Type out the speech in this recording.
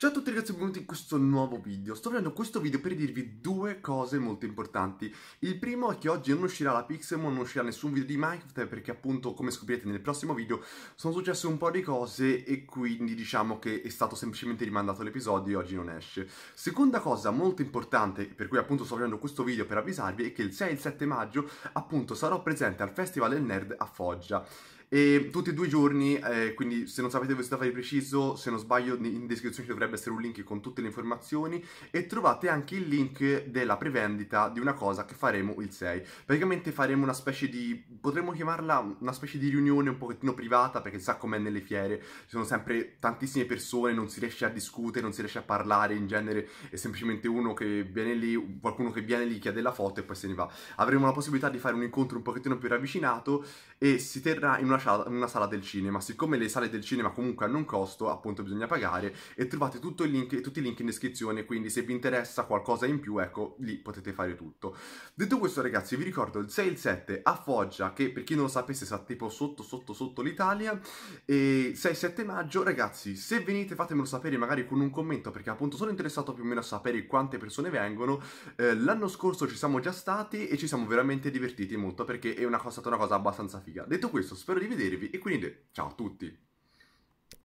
Ciao a tutti ragazzi e benvenuti in questo nuovo video. Sto vedendo questo video per dirvi due cose molto importanti. Il primo è che oggi non uscirà la Pixelmon, non uscirà nessun video di Minecraft perché appunto come scoprirete nel prossimo video sono successe un po' di cose e quindi diciamo che è stato semplicemente rimandato l'episodio e oggi non esce. Seconda cosa molto importante per cui appunto sto vedendo questo video per avvisarvi è che il 6 e il 7 maggio appunto sarò presente al Festival del Nerd a Foggia. E tutti e due i giorni, eh, quindi se non sapete questo fare preciso, se non sbaglio in descrizione ci dovrebbe essere un link con tutte le informazioni e trovate anche il link della prevendita di una cosa che faremo il 6. Praticamente faremo una specie di, potremmo chiamarla una specie di riunione un pochettino privata perché sa com'è nelle fiere, ci sono sempre tantissime persone, non si riesce a discutere, non si riesce a parlare, in genere è semplicemente uno che viene lì, qualcuno che viene lì, chiede la foto e poi se ne va. Avremo la possibilità di fare un incontro un pochettino più ravvicinato e si terrà in una sala, una sala del cinema. Siccome le sale del cinema comunque hanno un costo, appunto bisogna pagare e trovate tutto il link, tutti i link in descrizione, quindi se vi interessa qualcosa in più, ecco, lì potete fare tutto. Detto questo ragazzi, vi ricordo il 6 e il 7 a Foggia, che per chi non lo sapesse sta tipo sotto sotto sotto l'Italia, e 6-7 maggio, ragazzi, se venite fatemelo sapere magari con un commento, perché appunto sono interessato più o meno a sapere quante persone vengono. Eh, l'anno scorso ci siamo già stati e ci siamo veramente divertiti molto, perché è una cosa, stata una cosa abbastanza figa. Detto questo, spero di rivedervi e quindi ciao a tutti!